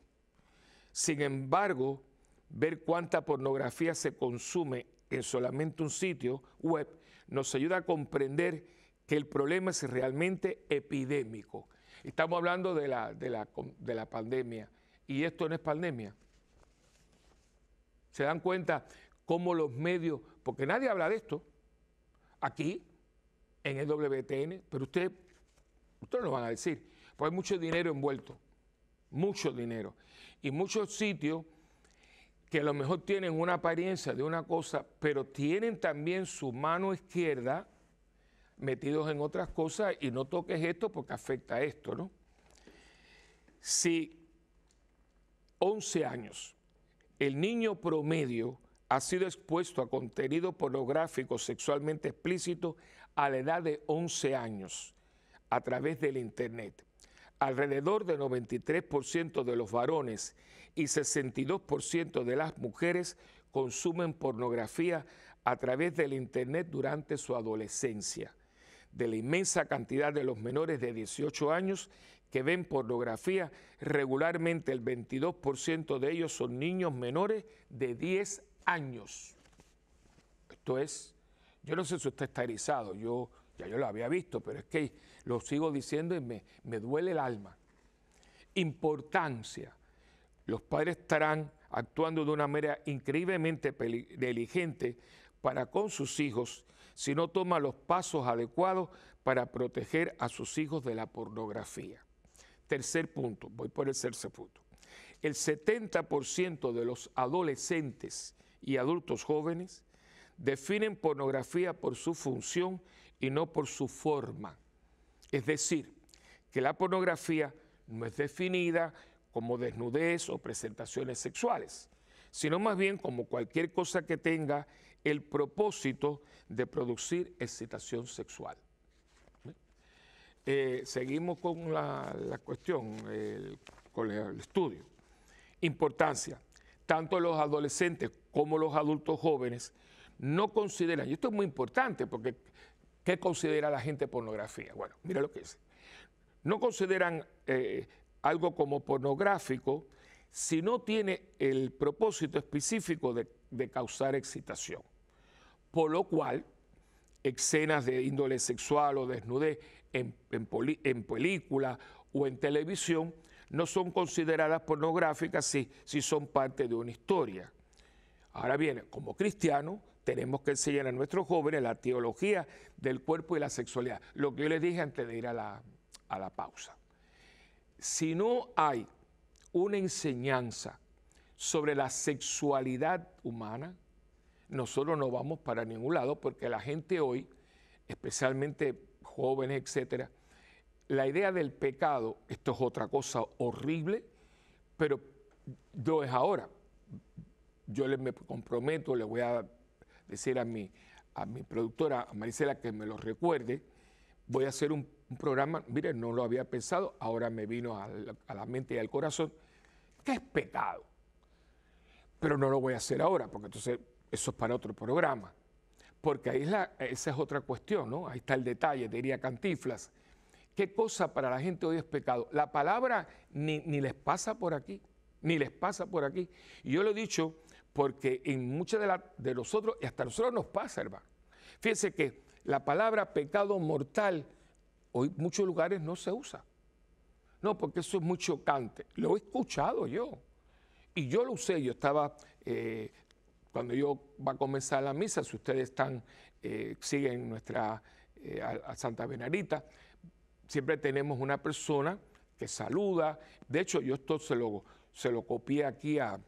Sin embargo, ver cuánta pornografía se consume en solamente un sitio web nos ayuda a comprender que el problema es realmente epidémico. Estamos hablando de la, pandemia y esto no es pandemia. ¿Se dan cuenta cómo los medios, porque nadie habla de esto, aquí en el WTN, pero usted, NO lo van a decir, pues hay mucho dinero envuelto, mucho dinero. Y muchos sitios que a lo mejor tienen una apariencia de una cosa, pero tienen también su mano izquierda metidos en otras cosas y no toques esto porque afecta a esto, ¿no? Si 11 años el niño promedio ha sido expuesto a contenido pornográfico sexualmente explícito a la edad de 11 años a través del Internet. Alrededor del 93% de los varones y 62% de las mujeres consumen pornografía a través del Internet durante su adolescencia. De la inmensa cantidad de los menores de 18 años que ven pornografía, regularmente el 22% de ellos son niños menores de 10 años. Esto es yo no sé si usted está erizado, yo ya yo lo había visto, pero es que lo sigo diciendo y me, me duele el alma. Importancia. Los padres estarán actuando de una manera increíblemente diligente para con sus hijos si no toman los pasos adecuados para proteger a sus hijos de la pornografía. Tercer punto, voy por el tercer punto. El 70% de los adolescentes y adultos jóvenes definen pornografía por su función y no por su forma. Es decir, que la pornografía no es definida como desnudez o presentaciones sexuales, sino más bien como cualquier cosa que tenga el propósito de producir excitación sexual. Eh, seguimos con la, cuestión, con el estudio. Importancia. Tanto los adolescentes como los adultos jóvenes no consideran, y esto es muy importante porque ¿qué considera la gente pornografía? Bueno, mira lo que dice. No consideran eh, algo como pornográfico si no tiene el propósito específico de, causar excitación. Por lo cual, escenas de índole sexual o desnudez en, en, película o en televisión no son consideradas pornográficas si, si son parte de una historia. Ahora bien, como cristiano, tenemos que enseñar a nuestros jóvenes la teología del cuerpo y la sexualidad. Lo que yo les dije antes de ir a la, pausa. Si no hay una enseñanza sobre la sexualidad humana, nosotros no vamos para ningún lado porque la gente hoy, especialmente jóvenes, etc., la idea del pecado, esto es otra cosa horrible, pero no es ahora. Yo les me comprometo, les voy a decir a mi, a mi productora, a Marisela, que me lo recuerde, voy a hacer un, programa, mire, no lo había pensado, ahora me vino a la, mente y al corazón, que es pecado. Pero no lo voy a hacer ahora, porque entonces eso es para otro programa. Porque ahí es la, esa es otra cuestión, ¿no? Ahí está el detalle, diría Cantiflas. ¿Qué cosa para la gente hoy es pecado? La palabra ni, ni les pasa por aquí, ni les pasa por aquí. yo lo he dicho, porque en muchos de, la, de los otros, hasta nosotros nos pasa, hermano. Fíjense que la palabra pecado mortal, hoy en muchos lugares no se usa. No, porque eso es muy chocante. Lo he escuchado yo. Y yo lo usé, yo estaba, eh, cuando yo va a comenzar la misa, si ustedes están, eh, siguen nuestra, eh, Santa Benarita, siempre tenemos una persona que saluda. De hecho, yo esto se lo, se lo copié aquí a,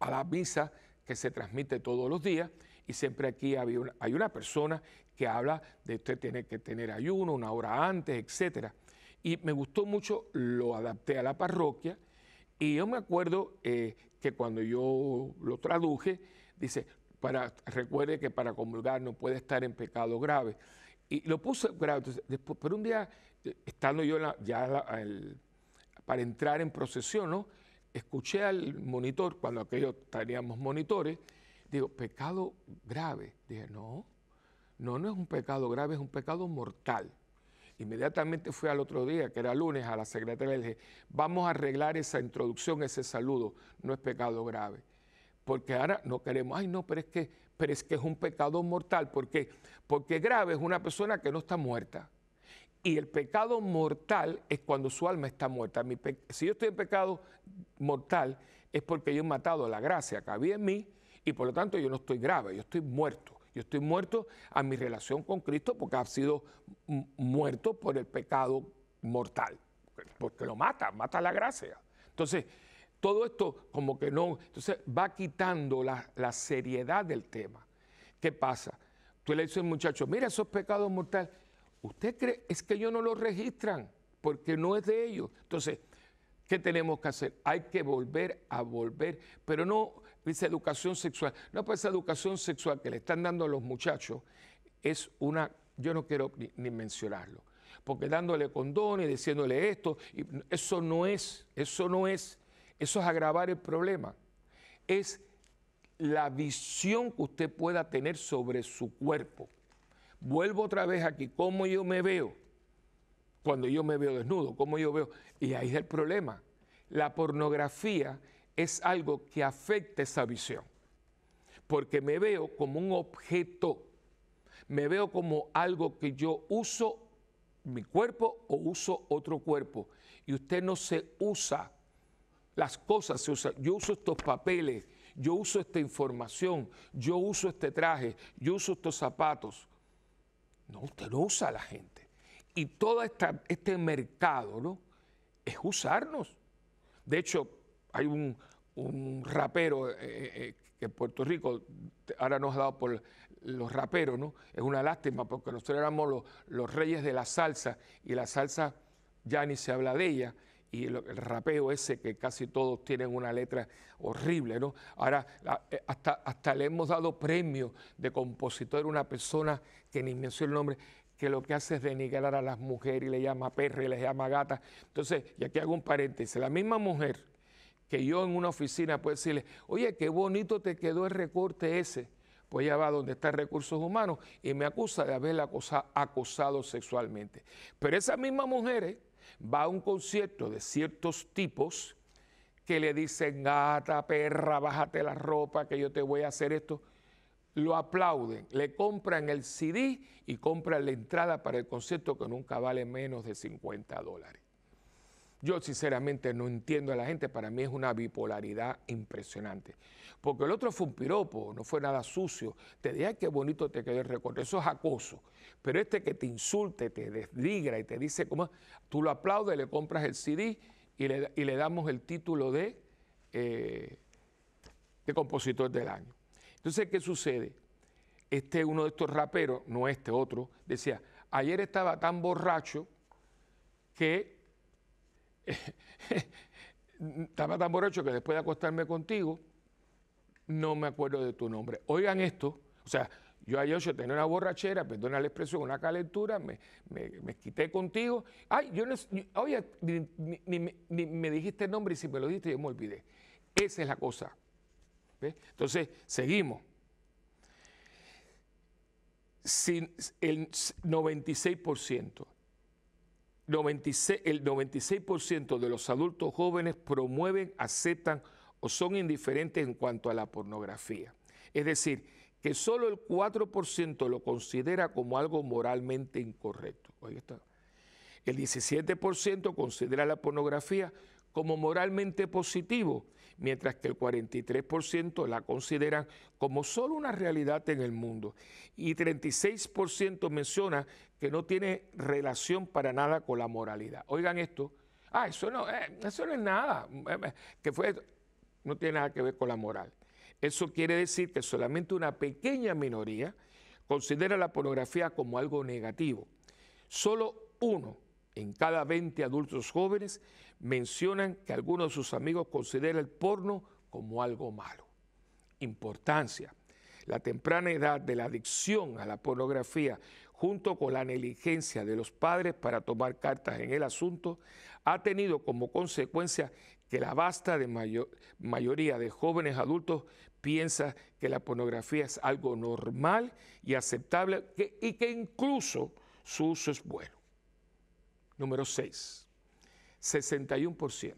a la misa que se transmite todos los días y siempre aquí hay una, hay una persona que habla de usted tiene que tener ayuno una hora antes, etc. Y me gustó mucho, lo adapté a la parroquia y yo me acuerdo eh, que cuando yo lo traduje, dice, para, recuerde que para comulgar no puede estar en pecado grave. Y lo puse grave, pero un día, eh, estando yo ya para entrar en procesión, ¿no? escuché al monitor, cuando aquello teníamos monitores, digo, pecado grave. Dije, no, no, no es un pecado grave, es un pecado mortal. Inmediatamente fui al otro día, que era lunes, a la secretaria y le dije, vamos a arreglar esa introducción, ese saludo, no es pecado grave. Porque ahora no queremos, ay no, pero es que, pero es, que es un pecado mortal. ¿Por Porque grave es una persona que no está muerta. Y el pecado mortal es cuando su alma está muerta. si yo estoy en pecado mortal es porque yo he matado la gracia que había en mí y por lo tanto yo no estoy grave, yo estoy muerto. Yo estoy muerto a mi relación con Cristo porque ha sido muerto por el pecado mortal, porque lo mata, mata la gracia. Entonces, todo esto como que no, entonces va quitando la, seriedad del tema. ¿Qué pasa? Tú le dices al muchacho, mira, esos pecados mortales... ¿Usted cree? Es que ellos no lo registran porque no es de ellos. Entonces, ¿qué tenemos que hacer? Hay que volver a volver, pero no dice educación sexual. No, pues esa educación sexual que le están dando a los muchachos es una, yo no quiero ni, mencionarlo, porque dándole condones, diciéndole esto, eso no es, eso no es, eso es agravar el problema. Es la visión que usted pueda tener sobre su cuerpo. Vuelvo otra vez aquí, cómo yo me veo, cuando yo me veo desnudo, cómo yo veo. Y ahí es el problema. La pornografía es algo que afecta esa visión, porque me veo como un objeto, me veo como algo que yo uso mi cuerpo o uso otro cuerpo. Y usted no se usa, las cosas se usan. Yo uso estos papeles, yo uso esta información, yo uso este traje, yo uso estos zapatos. No, usted lo usa a la gente. Y todo este mercado ¿no? es usarnos. De hecho, hay un, rapero eh, eh, que Puerto Rico ahora nos ha dado por los raperos, ¿no? Es una lástima porque nosotros éramos los, los reyes de la salsa y la salsa ya ni se habla de ella y el, rapeo ese que casi todos tienen una letra horrible, ¿no? Ahora eh, hasta, hasta le hemos dado premio de compositor a una persona que ni mencionó el nombre, que lo que hace es denigrar a las mujeres y le llama perra y le llama gata. Entonces, y aquí hago un paréntesis, la misma mujer que yo en una oficina puedo decirle, oye, qué bonito te quedó el recorte ese, pues ella va donde está Recursos Humanos y me acusa de haberla acosado, sexualmente. Pero esa misma mujer, ¿eh? va a un concierto de ciertos tipos que le dicen, gata, perra, bájate la ropa, que yo te voy a hacer esto. Lo aplauden, le compran el CD y compran la entrada para el concierto que nunca vale menos de 50 dólares. Yo sinceramente no entiendo a la gente, para mí es una bipolaridad impresionante. Porque el otro fue un piropo, no fue nada sucio. Te dije, qué bonito te quedó el recuerdo, eso es acoso. Pero este que te insulte, te desdigra y te dice cómo, tú lo aplaudes, le compras el CD y le, damos el título de, eh, de compositor del año. Entonces, ¿qué sucede? Este, uno de estos raperos, no este otro, decía, ayer estaba tan borracho que estaba tan borracho que después de acostarme contigo, no me acuerdo de tu nombre. Oigan esto, o sea, yo ayer yo tenía una borrachera, perdona la expresión, una calentura, me, me, quité contigo. Ay, yo no, oye, ni, me dijiste el nombre y si me lo diste, yo me olvidé. Esa es la cosa. Entonces, seguimos. Sin el 96%. 96, el 96% de los adultos jóvenes promueven, aceptan o son indiferentes en cuanto a la pornografía. Es decir, que solo el 4% lo considera como algo moralmente incorrecto. Ahí está. El 17% considera la pornografía como moralmente positivo mientras que el 43% la consideran como solo una realidad en el mundo y 36% menciona que no tiene relación para nada con la moralidad. Oigan esto, ah, eso no, eh, es nada, eh, eh, que fue, no tiene nada que ver con la moral. Eso quiere decir que solamente una pequeña minoría considera la pornografía como algo negativo. Solo uno en cada 20 adultos jóvenes mencionan que algunos de sus amigos considera el porno como algo malo. Importancia. La temprana edad de la adicción a la pornografía, junto con la negligencia de los padres para tomar cartas en el asunto, ha tenido como consecuencia que la vasta mayoría de jóvenes adultos piensa que la pornografía es algo normal y aceptable y que incluso su uso es bueno. Número 6. 61%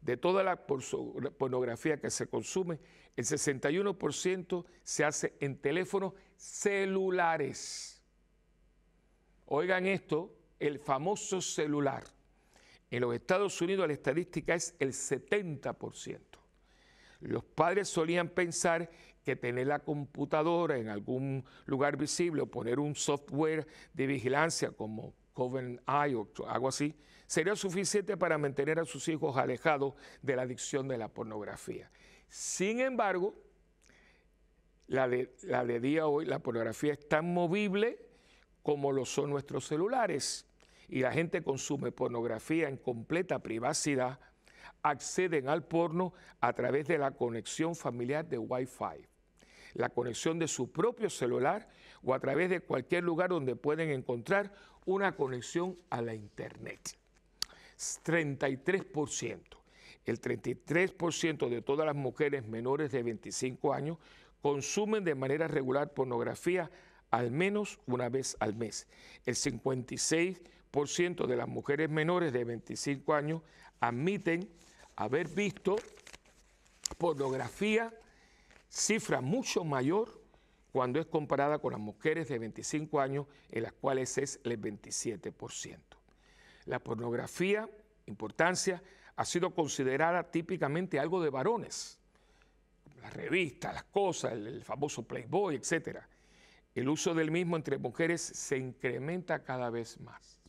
de toda la pornografía que se consume, el 61% se hace en teléfonos celulares. Oigan esto, el famoso celular. En los Estados Unidos la estadística es el 70%. Los padres solían pensar que tener la computadora en algún lugar visible o poner un software de vigilancia como Covenant Eye o algo así, sería suficiente para mantener a sus hijos alejados de la adicción de la pornografía. Sin embargo, la de, la de día hoy, la pornografía es tan movible como lo son nuestros celulares. Y la gente consume pornografía en completa privacidad, acceden al porno a través de la conexión familiar de Wi-Fi, la conexión de su propio celular o a través de cualquier lugar donde pueden encontrar una conexión a la Internet. 33%. El 33% de todas las mujeres menores de 25 años consumen de manera regular pornografía al menos una vez al mes. El 56% de las mujeres menores de 25 años admiten haber visto pornografía, cifra mucho mayor cuando es comparada con las mujeres de 25 años, en las cuales es el 27%. La pornografía, importancia, ha sido considerada típicamente algo de varones. Las revistas, las cosas, el, famoso Playboy, etc. El uso del mismo entre mujeres se incrementa cada vez más.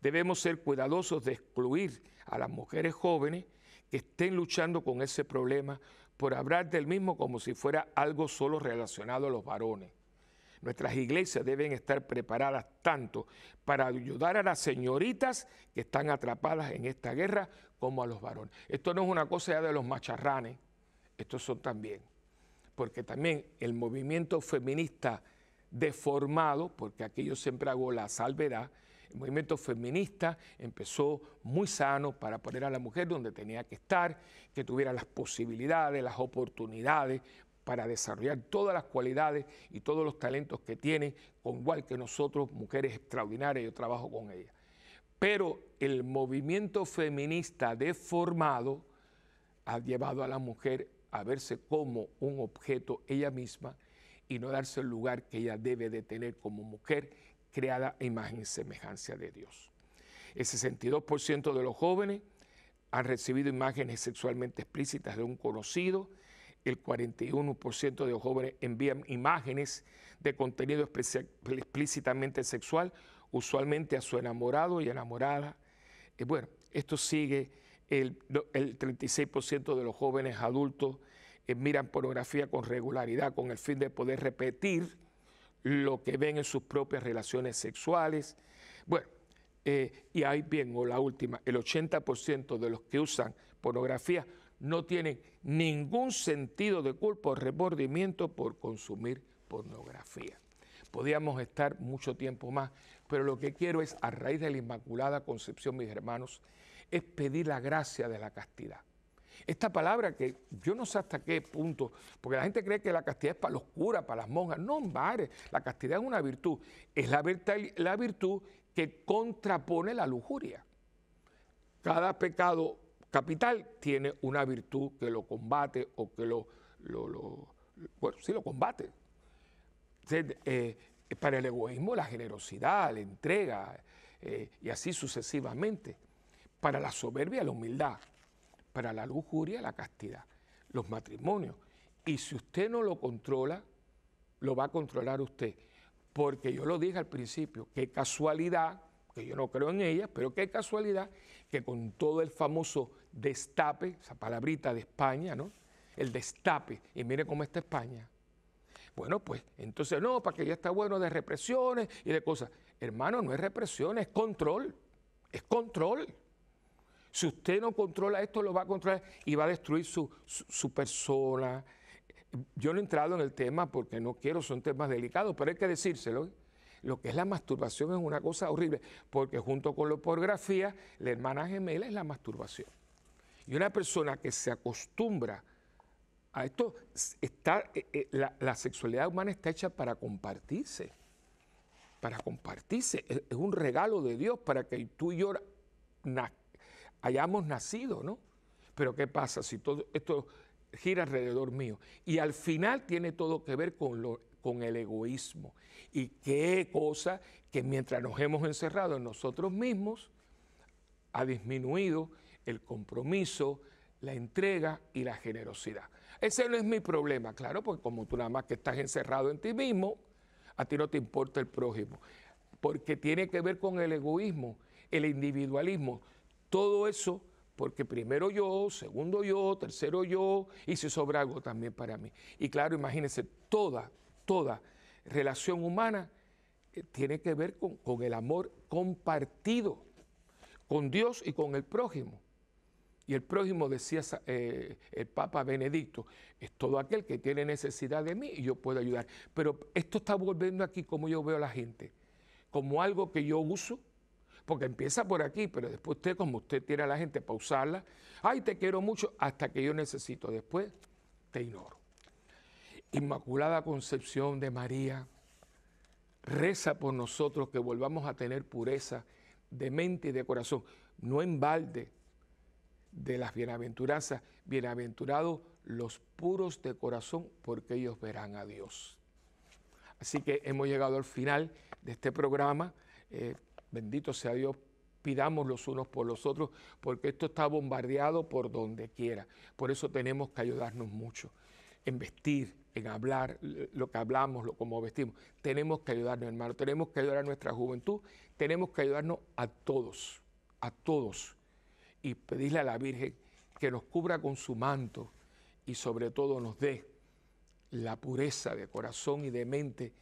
Debemos ser cuidadosos de excluir a las mujeres jóvenes que estén luchando con ese problema por hablar del mismo como si fuera algo solo relacionado a los varones. Nuestras iglesias deben estar preparadas tanto para ayudar a las señoritas que están atrapadas en esta guerra como a los varones. Esto no es una cosa ya de los macharranes, estos son también, porque también el movimiento feminista deformado, porque aquí yo siempre hago la salvedad, el movimiento feminista empezó muy sano para poner a la mujer donde tenía que estar, que tuviera las posibilidades, las oportunidades para desarrollar todas las cualidades y todos los talentos que tiene, con igual que nosotros, mujeres extraordinarias, yo trabajo con ellas. Pero el movimiento feminista deformado ha llevado a la mujer a verse como un objeto ella misma y no darse el lugar que ella debe de tener como mujer creada a imagen y semejanza de Dios. El 62% de los jóvenes han recibido imágenes sexualmente explícitas de un conocido. El 41% de los jóvenes envían imágenes de contenido explícitamente sexual, usualmente a su enamorado y enamorada. Eh, bueno, esto sigue, el, 36% de los jóvenes adultos eh, miran pornografía con regularidad con el fin de poder repetir lo que ven en sus propias relaciones sexuales. Bueno, eh, y ahí bien, la última, el 80% de los que usan pornografía no tienen ningún sentido de culpa o remordimiento por consumir pornografía. Podíamos estar mucho tiempo más, pero lo que quiero es, a raíz de la Inmaculada Concepción, mis hermanos, es pedir la gracia de la castidad. Esta palabra que yo no sé hasta qué punto, porque la gente cree que la castidad es para los curas, para las monjas. No, madre, la castidad es una virtud. Es la, virtud que contrapone la lujuria. Cada pecado capital tiene una virtud que lo combate o que lo, bueno, sí lo combate. Eh, para el egoísmo, la generosidad, la entrega eh, y así sucesivamente. Para la soberbia, la humildad para la lujuria, la castidad, los matrimonios. Y si usted no lo controla, lo va a controlar usted. Porque yo lo dije al principio, qué casualidad, que yo no creo en ella, pero qué casualidad que con todo el famoso destape, esa palabrita de España, ¿no? El destape, y mire cómo está España. Bueno, pues entonces no, para que ya está bueno de represiones y de cosas. Hermano, no es represión, es control, es control. Si usted no controla esto, lo va a controlar y va a destruir su, persona. Yo no he entrado en el tema porque no quiero, son temas delicados, pero hay que decírselo. Lo que es la masturbación es una cosa horrible, porque junto con la pornografía, la hermana gemela es la masturbación. Y una persona que se acostumbra a esto, está, eh, eh, la, sexualidad humana está hecha para compartirse, para compartirse. Es, un regalo de Dios para que tú y yo hayamos nacido, ¿no? Pero ¿qué pasa si todo esto gira alrededor mío? Y al final tiene todo que ver con, lo, con el egoísmo. Y qué cosa que mientras nos hemos encerrado en nosotros mismos, ha disminuido el compromiso, la entrega y la generosidad. Ese no es mi problema, claro, porque como tú nada más que estás encerrado en ti mismo, a ti no te importa el prójimo, porque tiene que ver con el egoísmo, el individualismo. Todo eso porque primero yo, segundo yo, tercero yo, y si sobra algo también para mí. Y claro, imagínense, toda, toda relación humana eh, tiene que ver con, el amor compartido, con Dios y con el prójimo. Y el prójimo, decía eh, el Papa Benedicto, es todo aquel que tiene necesidad de mí y yo puedo ayudar. Pero esto está volviendo aquí como yo veo a la gente, como algo que yo uso, porque empieza por aquí, pero después usted, como usted tiene a la gente pausarla. ay, te quiero mucho, hasta que yo necesito, después te ignoro. Inmaculada Concepción de María, reza por nosotros que volvamos a tener pureza de mente y de corazón, no en balde de las bienaventuranzas, bienaventurados los puros de corazón, porque ellos verán a Dios. Así que hemos llegado al final de este programa. Eh, Bendito sea Dios, pidamos los unos por los otros, porque esto está bombardeado por donde quiera. Por eso tenemos que ayudarnos mucho en vestir, en hablar, lo que hablamos, lo cómo vestimos. Tenemos que ayudarnos, hermano, tenemos que ayudar a nuestra juventud, tenemos que ayudarnos a todos, a todos. Y pedirle a la Virgen que nos cubra con su manto y sobre todo nos dé la pureza de corazón y de mente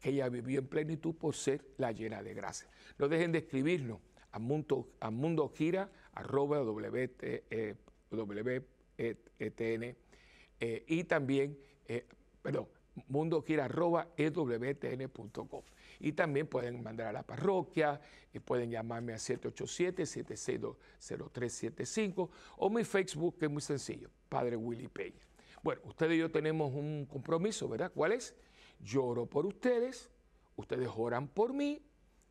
que ella vivió en plenitud por ser la llena de gracia. No dejen de escribirnos a mundo, arroba e eh, y también, eh, perdón, ewtn.com. Y también pueden mandar a la parroquia, y eh, pueden llamarme a 787 7620375 o mi Facebook, que es muy sencillo, Padre Willy Peña. Bueno, ustedes y yo tenemos un compromiso, ¿verdad? ¿Cuál es? Yo oro por ustedes, ustedes oran por mí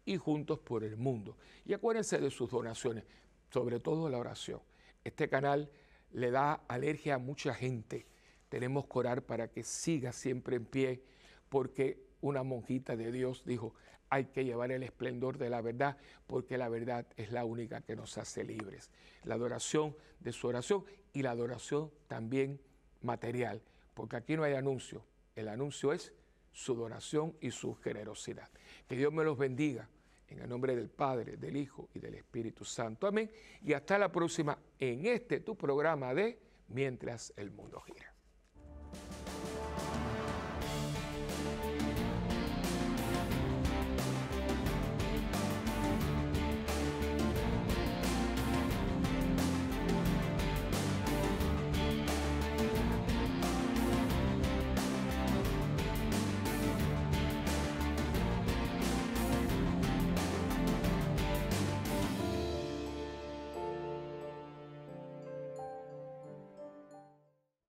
y juntos por el mundo. Y acuérdense de sus donaciones, sobre todo la oración. Este canal le da alergia a mucha gente. Tenemos que orar para que siga siempre en pie, porque una monjita de Dios dijo, hay que llevar el esplendor de la verdad, porque la verdad es la única que nos hace libres. La adoración de su oración y la adoración también material, porque aquí no hay anuncio, el anuncio es su donación y su generosidad. Que Dios me los bendiga en el nombre del Padre, del Hijo y del Espíritu Santo. Amén. Y hasta la próxima en este tu programa de Mientras el mundo gira.